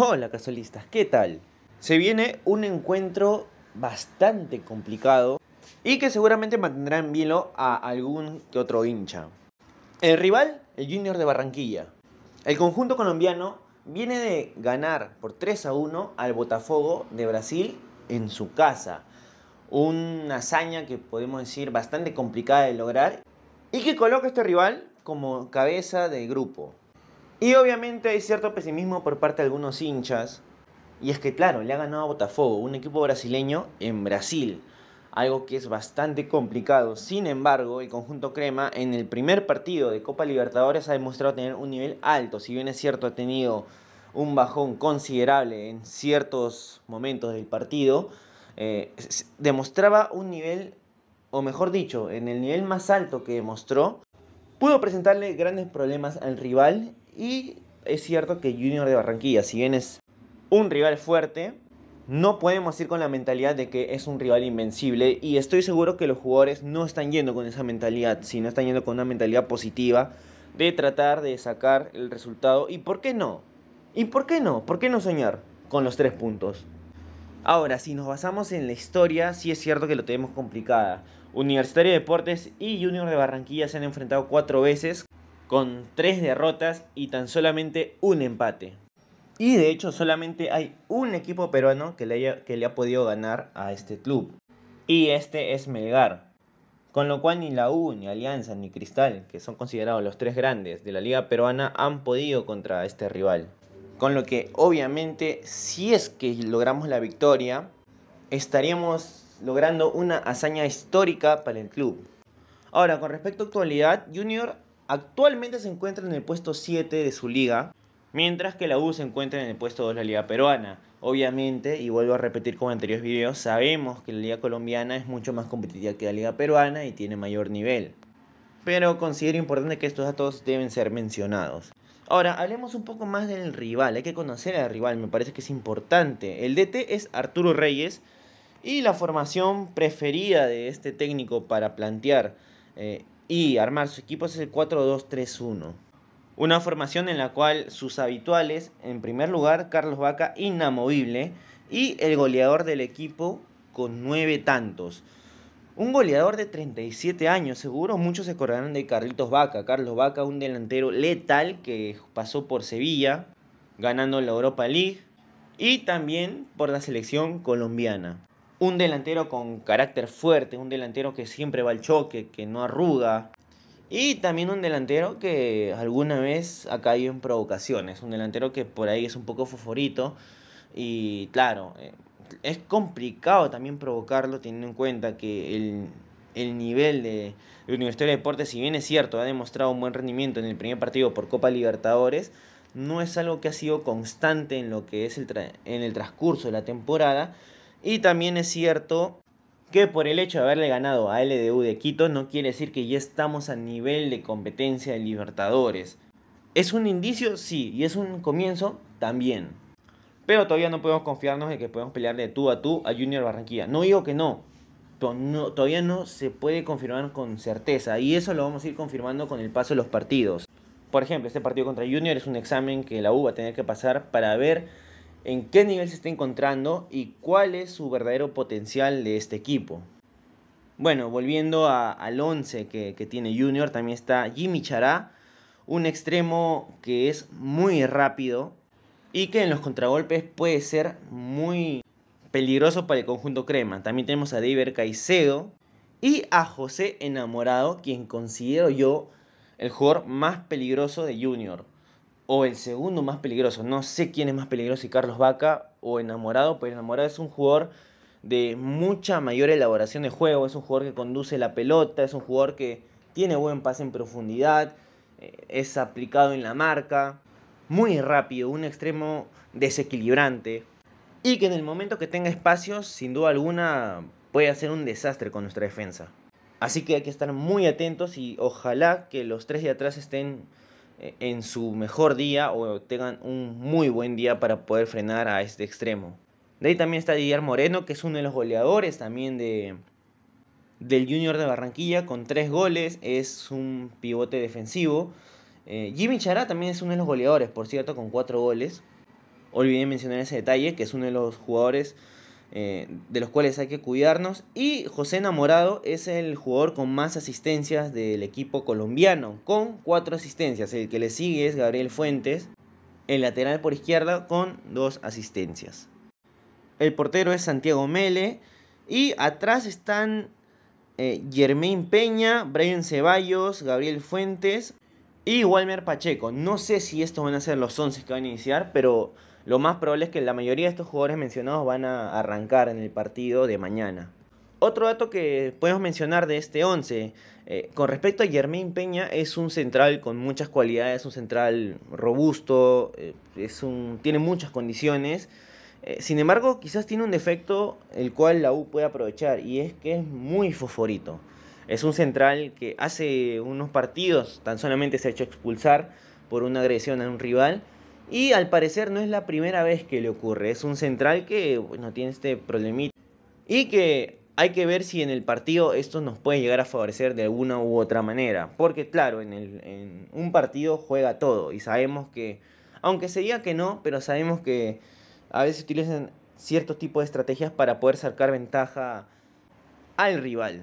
Hola casualistas, ¿qué tal? Se viene un encuentro bastante complicado y que seguramente mantendrá en vilo a algún que otro hincha. El rival, el Junior de Barranquilla. El conjunto colombiano viene de ganar por 3 a 1 al Botafogo de Brasil en su casa. Una hazaña que podemos decir bastante complicada de lograr y que coloca a este rival como cabeza de grupo. Y obviamente hay cierto pesimismo por parte de algunos hinchas. Y es que, claro, le ha ganado a Botafogo, un equipo brasileño en Brasil. Algo que es bastante complicado. Sin embargo, el conjunto Crema en el primer partido de Copa Libertadores ha demostrado tener un nivel alto. Si bien es cierto, ha tenido un bajón considerable en ciertos momentos del partido. Eh, demostraba un nivel, o mejor dicho, en el nivel más alto que demostró, pudo presentarle grandes problemas al rival y es cierto que Junior de Barranquilla, si bien es un rival fuerte, no podemos ir con la mentalidad de que es un rival invencible y estoy seguro que los jugadores no están yendo con esa mentalidad, sino están yendo con una mentalidad positiva de tratar de sacar el resultado y por qué no, y por qué no, por qué no soñar con los tres puntos. Ahora, si nos basamos en la historia, sí es cierto que lo tenemos complicada. Universitario de Deportes y Junior de Barranquilla se han enfrentado cuatro veces, con tres derrotas y tan solamente un empate. Y de hecho solamente hay un equipo peruano que le, que le ha podido ganar a este club. Y este es Melgar. Con lo cual ni la U, ni Alianza, ni Cristal, que son considerados los tres grandes de la liga peruana, han podido contra este rival. Con lo que obviamente si es que logramos la victoria, estaríamos logrando una hazaña histórica para el club. Ahora, con respecto a actualidad, Junior Actualmente se encuentra en el puesto 7 de su liga, mientras que la U se encuentra en el puesto 2 de la liga peruana. Obviamente, y vuelvo a repetir como en anteriores videos, sabemos que la liga colombiana es mucho más competitiva que la liga peruana y tiene mayor nivel. Pero considero importante que estos datos deben ser mencionados. Ahora, hablemos un poco más del rival. Hay que conocer al rival, me parece que es importante. El DT es Arturo Reyes y la formación preferida de este técnico para plantear eh, y armar su equipo es el 4-2-3-1. Una formación en la cual sus habituales, en primer lugar, Carlos Vaca, inamovible, y el goleador del equipo con nueve tantos. Un goleador de 37 años, seguro muchos se acordarán de Carlitos Vaca. Carlos Vaca, un delantero letal que pasó por Sevilla, ganando la Europa League y también por la selección colombiana un delantero con carácter fuerte, un delantero que siempre va al choque, que no arruga. Y también un delantero que alguna vez ha caído en provocaciones, un delantero que por ahí es un poco foforito y claro, eh, es complicado también provocarlo teniendo en cuenta que el, el nivel de, de Universitario de Deportes, si bien es cierto, ha demostrado un buen rendimiento en el primer partido por Copa Libertadores, no es algo que ha sido constante en lo que es el en el transcurso de la temporada y también es cierto que por el hecho de haberle ganado a LDU de Quito no quiere decir que ya estamos a nivel de competencia de Libertadores. ¿Es un indicio? Sí, y es un comienzo también. Pero todavía no podemos confiarnos en que podemos pelear de tú a tú a Junior Barranquilla. No digo que no, no, todavía no se puede confirmar con certeza y eso lo vamos a ir confirmando con el paso de los partidos. Por ejemplo, este partido contra Junior es un examen que la U va a tener que pasar para ver en qué nivel se está encontrando y cuál es su verdadero potencial de este equipo. Bueno, volviendo al 11 que, que, tiene Junior, también está Jimmy Chará, un extremo que es muy rápido y que en los contragolpes puede ser muy peligroso para el conjunto crema. También tenemos a David Caicedo y a José Enamorado, quien considero yo el jugador más peligroso de Junior o el segundo más peligroso. No sé quién es más peligroso, si Carlos Vaca o Enamorado, pero Enamorado es un jugador de mucha mayor elaboración de juego, es un jugador que conduce la pelota, es un jugador que tiene buen pase en profundidad, eh, es aplicado en la marca, muy rápido, un extremo desequilibrante y que en el momento que tenga espacios, sin duda alguna, puede hacer un desastre con nuestra defensa. Así que hay que estar muy atentos y ojalá que los tres de atrás estén eh, en su mejor día o tengan un muy buen día para poder frenar a este extremo. De ahí también está Didier Moreno, que es uno de los goleadores también de, del Junior de Barranquilla, con tres goles, es un pivote defensivo. Eh, Jimmy Chará también es uno de los goleadores, por cierto, con cuatro goles. Olvidé mencionar ese detalle, que es uno de los jugadores eh, de los cuales hay que cuidarnos. Y José Enamorado es el jugador con más asistencias del equipo colombiano, con cuatro asistencias. El que le sigue es Gabriel Fuentes, el lateral por izquierda, con dos asistencias. El portero es Santiago Mele. Y atrás están eh, Germain Peña, Brian Ceballos, Gabriel Fuentes y Walmer Pacheco. No sé si estos van a ser los 11 que van a iniciar, pero lo más probable es que la mayoría de estos jugadores mencionados van a arrancar en el partido de mañana. Otro dato que podemos mencionar de este 11, eh, con respecto a Germain Peña, es un central con muchas cualidades, un central robusto, eh, tiene muchas condiciones. Eh, sin embargo, quizás tiene un defecto el cual la U puede aprovechar y es que es muy fosforito. Es un central que hace unos partidos tan solamente se ha hecho expulsar por una agresión a un rival y al parecer no es la primera vez que le ocurre. Es un central que no tiene este problemita. Y que hay que ver si en el partido esto nos puede llegar a favorecer de alguna u otra manera. Porque claro, en, un partido juega todo. Y sabemos que, aunque se diga que no, pero sabemos que a veces utilizan ciertos tipos de estrategias para poder sacar ventaja al rival.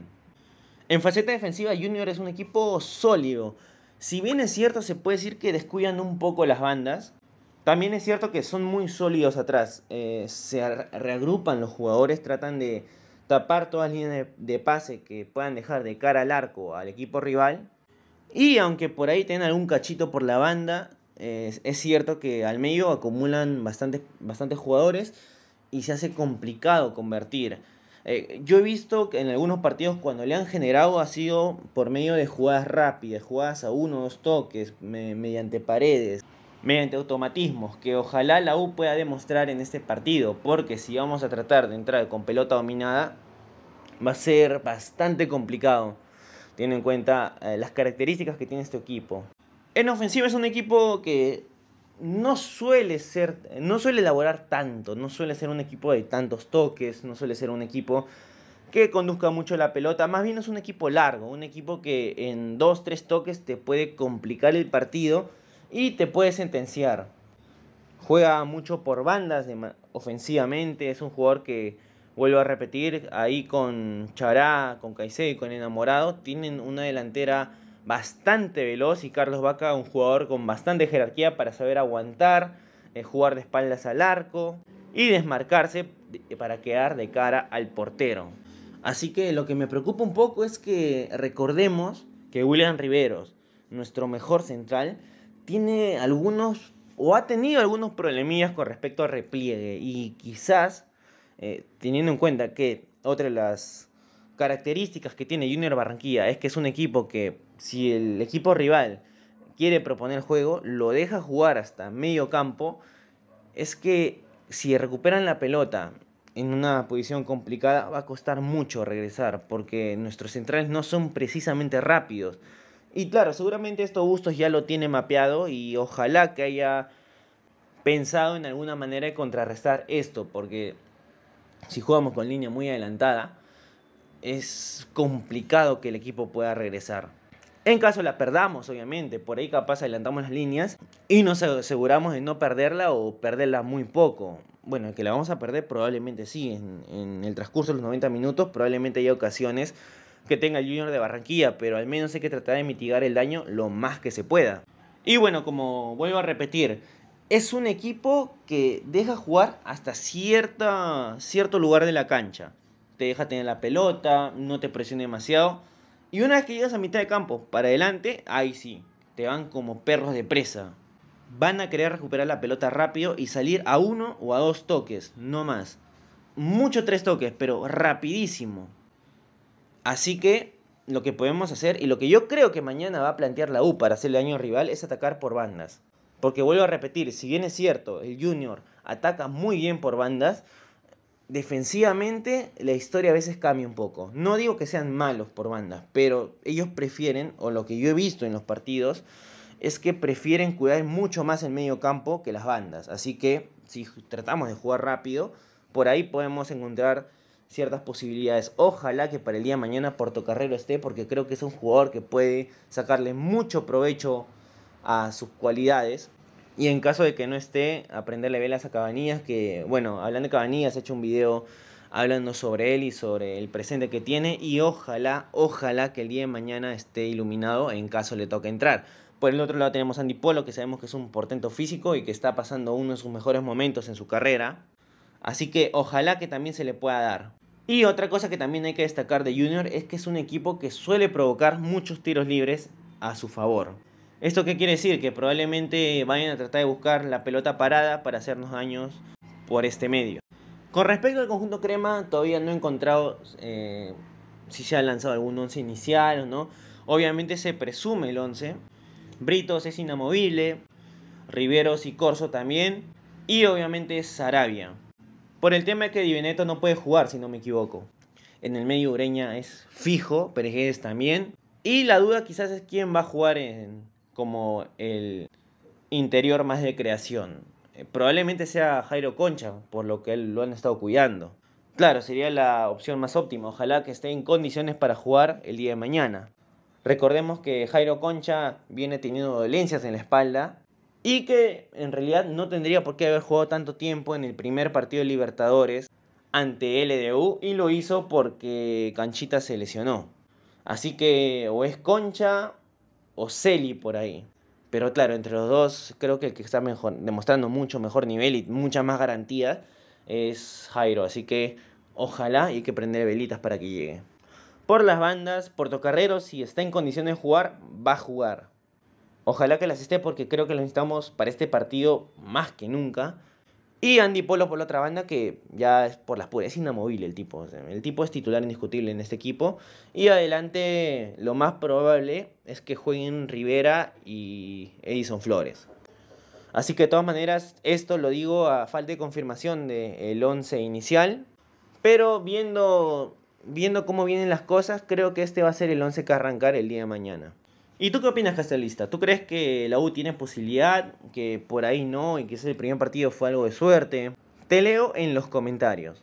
En faceta defensiva, Junior es un equipo sólido. Si bien es cierto, se puede decir que descuidan un poco las bandas, también es cierto que son muy sólidos atrás. Eh, se reagrupan los jugadores, tratan de tapar todas las líneas de, pase que puedan dejar de cara al arco al equipo rival. Y aunque por ahí tengan algún cachito por la banda, es cierto que al medio acumulan bastantes, jugadores y se hace complicado convertir. Eh, yo he visto que en algunos partidos cuando le han generado ha sido por medio de jugadas rápidas, jugadas a uno, o dos toques, mediante paredes mediante automatismos que ojalá la U pueda demostrar en este partido, porque si vamos a tratar de entrar con pelota dominada, va a ser bastante complicado, teniendo en cuenta eh, las características que tiene este equipo. En ofensiva es un equipo que no suele ser, no suele elaborar tanto, no suele ser un equipo de tantos toques, no suele ser un equipo que conduzca mucho la pelota, más bien es un equipo largo, un equipo que en dos, tres toques te puede complicar el partido y te puede sentenciar. Juega mucho por bandas ofensivamente, es un jugador que, vuelvo a repetir, ahí con Chará, con Caicedo y con Enamorado, tienen una delantera bastante veloz y Carlos Vaca un jugador con bastante jerarquía para saber aguantar, eh, jugar de espaldas al arco y desmarcarse eh, para quedar de cara al portero. Así que lo que me preocupa un poco es que recordemos que William Riveros, nuestro mejor central, tiene algunos o ha tenido algunos problemillas con respecto a repliegue y quizás eh, teniendo en cuenta que otra de las características que tiene Junior Barranquilla es que es un equipo que si el equipo rival quiere proponer juego, lo deja jugar hasta medio campo, es que si recuperan la pelota en una posición complicada va a costar mucho regresar porque nuestros centrales no son precisamente rápidos. Y claro, seguramente esto gustos ya lo tiene mapeado y ojalá que haya pensado en alguna manera de contrarrestar esto, porque si jugamos con línea muy adelantada, es complicado que el equipo pueda regresar. En caso la perdamos, obviamente, por ahí capaz adelantamos las líneas y nos aseguramos de no perderla o perderla muy poco. Bueno, que la vamos a perder probablemente sí, en, el transcurso de los 90 minutos probablemente haya ocasiones que tenga el Junior de Barranquilla, pero al menos hay que tratar de mitigar el daño lo más que se pueda. Y bueno, como vuelvo a repetir, es un equipo que deja jugar hasta cierto lugar de la cancha. Te deja tener la pelota, no te presiona demasiado. Y una vez que llegas a mitad de campo, para adelante, ahí sí, te van como perros de presa. Van a querer recuperar la pelota rápido y salir a uno o a dos toques, no más. Mucho tres toques, pero rapidísimo. Así que lo que podemos hacer y lo que yo creo que mañana va a plantear la U para hacerle daño al rival es atacar por bandas. Porque vuelvo a repetir, si bien es cierto, el Junior ataca muy bien por bandas, defensivamente la historia a veces cambia un poco. No digo que sean malos por bandas, pero ellos prefieren, o lo que yo he visto en los partidos, es que prefieren cuidar mucho más el medio campo que las bandas. Así que si tratamos de jugar rápido, por ahí podemos encontrar ciertas posibilidades. Ojalá que para el día de mañana Portocarrero esté, porque creo que es un jugador que puede sacarle mucho provecho a sus cualidades. Y en caso de que no esté, aprenderle velas a Cabanillas, que bueno, hablando de Cabanillas, he hecho un video hablando sobre él y sobre el presente que tiene. Y ojalá, ojalá que el día de mañana esté iluminado en caso le toque entrar. Por el otro lado tenemos a Andy Polo, que sabemos que es un portento físico y que está pasando uno de sus mejores momentos en su carrera. Así que ojalá que también se le pueda dar. Y otra cosa que también hay que destacar de Junior es que es un equipo que suele provocar muchos tiros libres a su favor. ¿Esto qué quiere decir? Que probablemente vayan a tratar de buscar la pelota parada para hacernos daños por este medio. Con respecto al conjunto crema, todavía no he encontrado eh, si se ha lanzado algún once inicial o no. Obviamente se presume el 11. Britos es inamovible. Riveros y Corso también. Y obviamente Sarabia. Por el tema de que Divineto no puede jugar, si no me equivoco. En el medio Ureña es fijo, Perejedes también. Y la duda quizás es quién va a jugar en, como el interior más de creación. Eh, probablemente sea Jairo Concha, por lo que lo han estado cuidando. Claro, sería la opción más óptima. Ojalá que esté en condiciones para jugar el día de mañana. Recordemos que Jairo Concha viene teniendo dolencias en la espalda y que en realidad no tendría por qué haber jugado tanto tiempo en el primer partido de Libertadores ante LDU y lo hizo porque Canchita se lesionó. Así que o es Concha o Celi por ahí. Pero claro, entre los dos creo que el que está mejor, demostrando mucho mejor nivel y mucha más garantía es Jairo. Así que ojalá y hay que prender velitas para que llegue. Por las bandas, Carrero si está en condiciones de jugar, va a jugar. Ojalá que las esté porque creo que las necesitamos para este partido más que nunca. Y Andy Polo por la otra banda que ya es por las puras, es inamovible el tipo. el tipo es titular indiscutible en este equipo. Y adelante lo más probable es que jueguen Rivera y Edison Flores. Así que de todas maneras, esto lo digo a falta de confirmación del 11 inicial. Pero viendo, viendo cómo vienen las cosas, creo que este va a ser el 11 que arrancar el día de mañana. ¿Y tú qué opinas, Castellista? ¿Tú crees que la U tiene posibilidad, que por ahí no, y que ese primer partido fue algo de suerte? Te leo en los comentarios.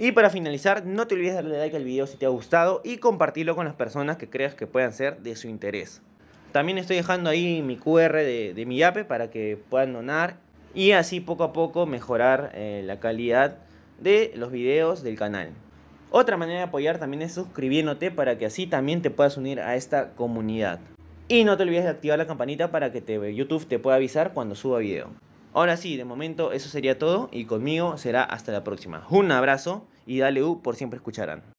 Y para finalizar, no te olvides darle like al video si te ha gustado y compartirlo con las personas que creas que puedan ser de su interés. También estoy dejando ahí mi QR de, mi yape para que puedan donar y así poco a poco mejorar eh, la calidad de los videos del canal. Otra manera de apoyar también es suscribiéndote para que así también te puedas unir a esta comunidad. Y no te olvides de activar la campanita para que te, YouTube te pueda avisar cuando suba video. Ahora sí, de momento eso sería todo y conmigo será hasta la próxima. Un abrazo y dale U por siempre escucharán.